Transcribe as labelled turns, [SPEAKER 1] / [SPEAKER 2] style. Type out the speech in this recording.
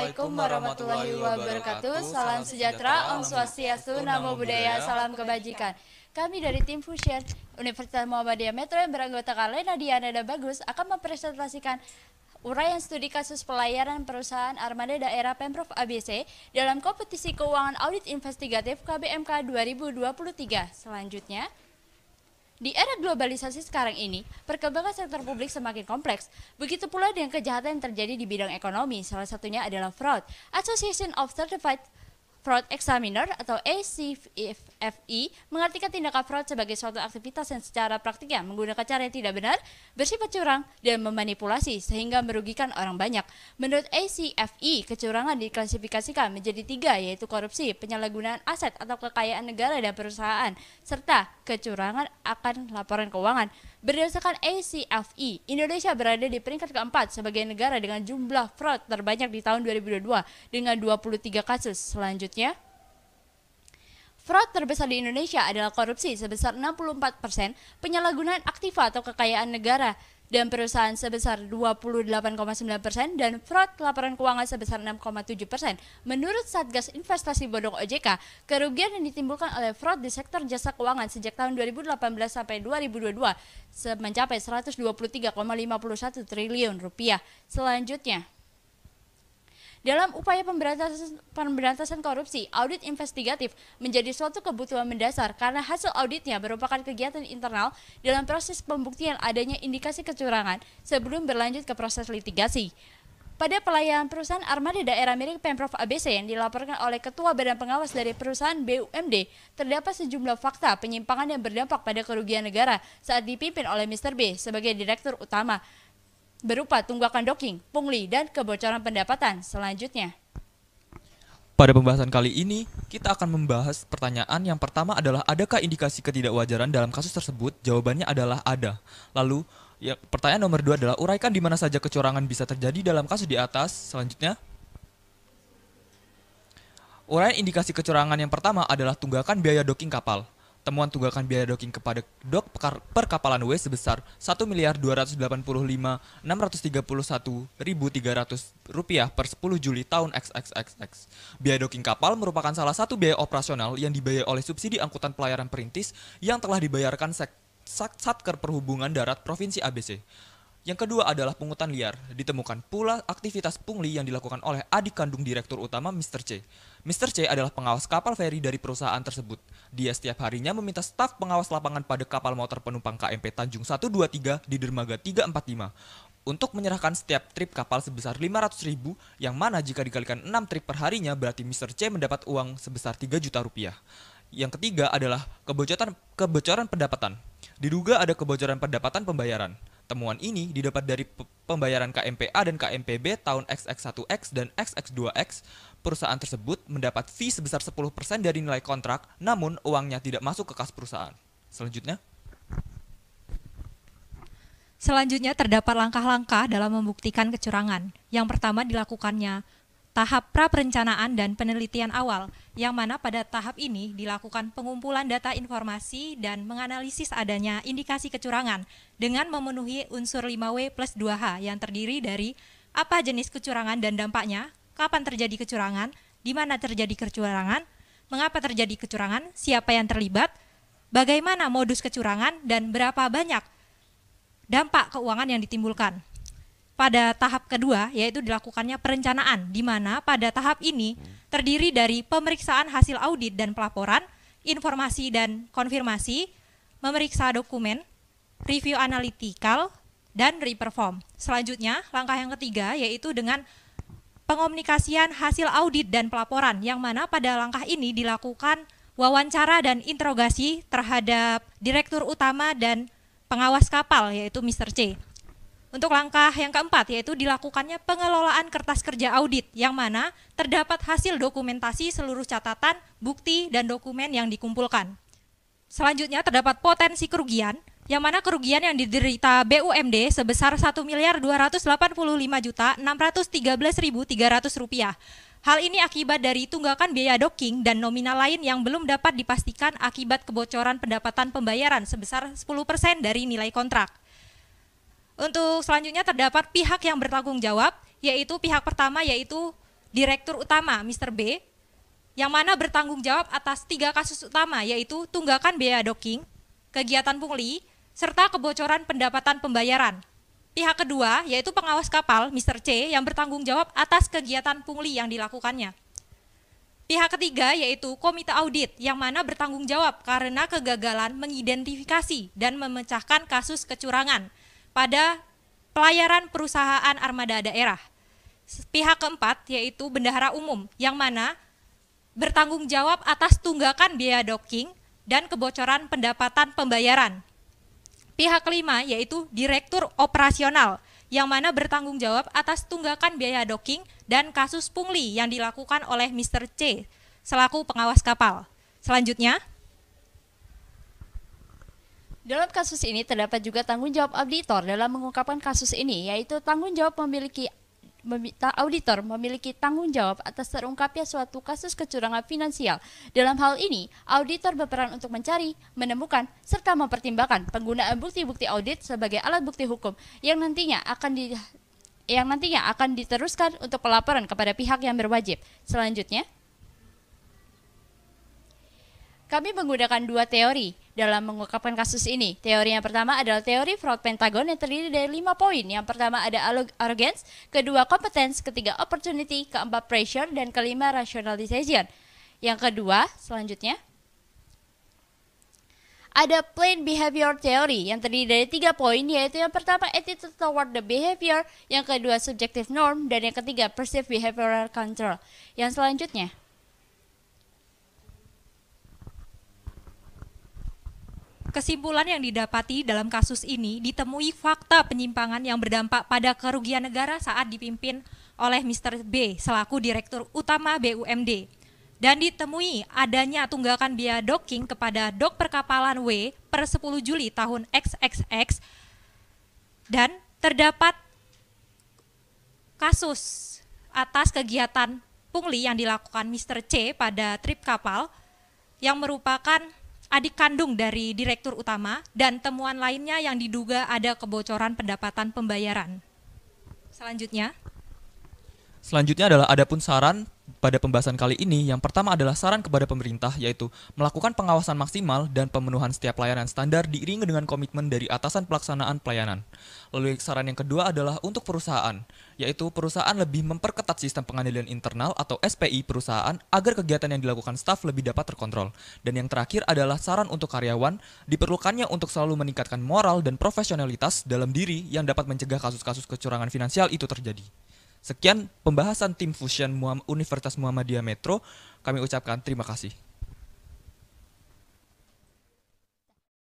[SPEAKER 1] Assalamualaikum warahmatullahi wabarakatuh. Salam sejahtera, Om Swastiastu, Namo Buddhaya, Salam
[SPEAKER 2] Kebajikan. Kami dari tim Fusion Universitas Muhammadiyah Metro yang beranggotakan Lena Diana dan Bagus akan mempresentasikan uraian studi kasus pelayaran perusahaan armada daerah Pemprov ABC dalam kompetisi keuangan audit investigatif KBMK 2023. Selanjutnya, di era globalisasi sekarang ini, perkembangan sektor publik semakin kompleks. Begitu pula dengan kejahatan yang terjadi di bidang ekonomi, salah satunya adalah fraud. Association of Certified Fraud Examiner atau ACFE mengartikan tindakan fraud sebagai suatu aktivitas yang secara praktiknya menggunakan cara yang tidak benar, bersifat curang, dan memanipulasi sehingga merugikan orang banyak. Menurut ACFE, kecurangan diklasifikasikan menjadi tiga yaitu korupsi, penyalahgunaan aset atau kekayaan negara dan perusahaan, serta kecurangan akan laporan keuangan. Berdasarkan ACFE, Indonesia berada di peringkat keempat sebagai negara dengan jumlah fraud terbanyak di tahun 2022 dengan 23 kasus. Selanjutnya, Fraud terbesar di Indonesia adalah korupsi sebesar 64%, persen, penyalahgunaan aktiva atau kekayaan negara dan perusahaan sebesar 28,9% persen dan fraud laporan keuangan sebesar 6,7%. persen, Menurut Satgas Investasi Bodong OJK, kerugian yang ditimbulkan oleh fraud di sektor jasa keuangan sejak tahun 2018 sampai 2022 mencapai 123,51 triliun rupiah. Selanjutnya, dalam upaya pemberantasan, pemberantasan korupsi, audit investigatif menjadi suatu kebutuhan mendasar karena hasil auditnya merupakan kegiatan internal dalam proses pembuktian adanya indikasi kecurangan sebelum berlanjut ke proses litigasi pada pelayanan perusahaan armada daerah milik Pemprov ABC yang dilaporkan oleh Ketua Badan Pengawas dari perusahaan BUMD, terdapat sejumlah fakta penyimpangan yang berdampak pada kerugian negara saat dipimpin oleh Mr. B sebagai Direktur Utama berupa tunggakan docking, pungli, dan kebocoran pendapatan selanjutnya.
[SPEAKER 1] Pada pembahasan kali ini, kita akan membahas pertanyaan yang pertama adalah adakah indikasi ketidakwajaran dalam kasus tersebut? Jawabannya adalah ada. Lalu, ya, pertanyaan nomor dua adalah uraikan di mana saja kecurangan bisa terjadi dalam kasus di atas. Selanjutnya, uraian indikasi kecurangan yang pertama adalah tunggakan biaya docking kapal. Temuan tunggakan biaya docking kepada dok perkapalan W sebesar 1 miliar ratus rupiah per 10 Juli tahun XXXX. Biaya docking kapal merupakan salah satu biaya operasional yang dibayar oleh subsidi angkutan pelayaran perintis yang telah dibayarkan Satker Perhubungan Darat Provinsi ABC. Yang kedua adalah pungutan liar. Ditemukan pula aktivitas pungli yang dilakukan oleh adik kandung direktur utama Mr. C. Mr. C adalah pengawas kapal feri dari perusahaan tersebut. Dia setiap harinya meminta staf pengawas lapangan pada kapal motor penumpang KMP Tanjung 123 di dermaga 345 untuk menyerahkan setiap trip kapal sebesar 500 ribu, yang mana jika dikalikan 6 trip perharinya berarti Mr. C mendapat uang sebesar 3 juta rupiah. Yang ketiga adalah kebocoran, kebocoran pendapatan. Diduga ada kebocoran pendapatan pembayaran. Temuan ini didapat dari pembayaran KMPA dan KMPB tahun XX1X dan XX2X. Perusahaan tersebut mendapat fee sebesar 10% dari nilai kontrak, namun uangnya tidak masuk ke kas perusahaan. Selanjutnya.
[SPEAKER 3] Selanjutnya terdapat langkah-langkah dalam membuktikan kecurangan. Yang pertama dilakukannya tahap pra perencanaan dan penelitian awal, yang mana pada tahap ini dilakukan pengumpulan data informasi dan menganalisis adanya indikasi kecurangan dengan memenuhi unsur 5W plus 2H yang terdiri dari apa jenis kecurangan dan dampaknya, kapan terjadi kecurangan, di mana terjadi kecurangan, mengapa terjadi kecurangan, siapa yang terlibat, bagaimana modus kecurangan, dan berapa banyak dampak keuangan yang ditimbulkan pada tahap kedua yaitu dilakukannya perencanaan di mana pada tahap ini terdiri dari pemeriksaan hasil audit dan pelaporan, informasi dan konfirmasi, memeriksa dokumen, review analitikal dan reperform. Selanjutnya, langkah yang ketiga yaitu dengan pengomunikasian hasil audit dan pelaporan yang mana pada langkah ini dilakukan wawancara dan interogasi terhadap direktur utama dan pengawas kapal yaitu Mr. C. Untuk langkah yang keempat yaitu dilakukannya pengelolaan kertas kerja audit yang mana terdapat hasil dokumentasi seluruh catatan, bukti, dan dokumen yang dikumpulkan. Selanjutnya terdapat potensi kerugian yang mana kerugian yang diderita BUMD sebesar 1 miliar 285 juta 613.300 rupiah. Hal ini akibat dari tunggakan biaya docking dan nominal lain yang belum dapat dipastikan akibat kebocoran pendapatan pembayaran sebesar 10% dari nilai kontrak. Untuk selanjutnya terdapat pihak yang bertanggung jawab, yaitu pihak pertama yaitu Direktur Utama Mr. B, yang mana bertanggung jawab atas tiga kasus utama yaitu tunggakan biaya docking, kegiatan pungli, serta kebocoran pendapatan pembayaran. Pihak kedua yaitu pengawas kapal Mr. C yang bertanggung jawab atas kegiatan pungli yang dilakukannya. Pihak ketiga yaitu komite audit yang mana bertanggung jawab karena kegagalan mengidentifikasi dan memecahkan kasus kecurangan pada pelayaran perusahaan armada daerah. Pihak keempat yaitu bendahara umum yang mana bertanggung jawab atas tunggakan biaya docking dan kebocoran pendapatan pembayaran. Pihak kelima yaitu direktur operasional yang mana bertanggung jawab atas tunggakan biaya docking dan kasus pungli yang dilakukan oleh Mr. C selaku pengawas kapal. Selanjutnya, dalam kasus ini terdapat juga tanggung jawab auditor dalam mengungkapkan
[SPEAKER 2] kasus ini, yaitu tanggung jawab memiliki auditor memiliki tanggung jawab atas terungkapnya suatu kasus kecurangan finansial. Dalam hal ini, auditor berperan untuk mencari, menemukan, serta mempertimbangkan penggunaan bukti-bukti audit sebagai alat bukti hukum yang nantinya akan di yang nantinya akan diteruskan untuk pelaporan kepada pihak yang berwajib. Selanjutnya, kami menggunakan dua teori, dalam mengungkapkan kasus ini. Teori yang pertama adalah teori fraud Pentagon yang terdiri dari lima poin. Yang pertama ada arrogance, kedua competence, ketiga opportunity, keempat pressure, dan kelima rationalization. Yang kedua, selanjutnya, ada plain behavior theory yang terdiri dari tiga poin yaitu yang pertama attitude toward the behavior, yang kedua subjective norm, dan yang ketiga perceived behavioral control.
[SPEAKER 3] Yang selanjutnya, Kesimpulan yang didapati dalam kasus ini ditemui fakta penyimpangan yang berdampak pada kerugian negara saat dipimpin oleh Mr. B selaku Direktur Utama BUMD. Dan ditemui adanya tunggakan biaya docking kepada dok perkapalan W per 10 Juli tahun XXX dan terdapat kasus atas kegiatan pungli yang dilakukan Mr. C pada trip kapal yang merupakan adik kandung dari direktur utama, dan temuan lainnya yang diduga ada kebocoran pendapatan pembayaran. Selanjutnya.
[SPEAKER 1] Selanjutnya adalah adapun saran pada pembahasan kali ini, yang pertama adalah saran kepada pemerintah, yaitu melakukan pengawasan maksimal dan pemenuhan setiap layanan standar diiringi dengan komitmen dari atasan pelaksanaan pelayanan. Lalu saran yang kedua adalah untuk perusahaan, yaitu perusahaan lebih memperketat sistem pengendalian internal atau SPI perusahaan agar kegiatan yang dilakukan staf lebih dapat terkontrol. Dan yang terakhir adalah saran untuk karyawan, diperlukannya untuk selalu meningkatkan moral dan profesionalitas dalam diri yang dapat mencegah kasus-kasus kecurangan finansial itu terjadi. Sekian pembahasan tim Fusion Universitas Muhammadiyah Metro. Kami ucapkan terima kasih.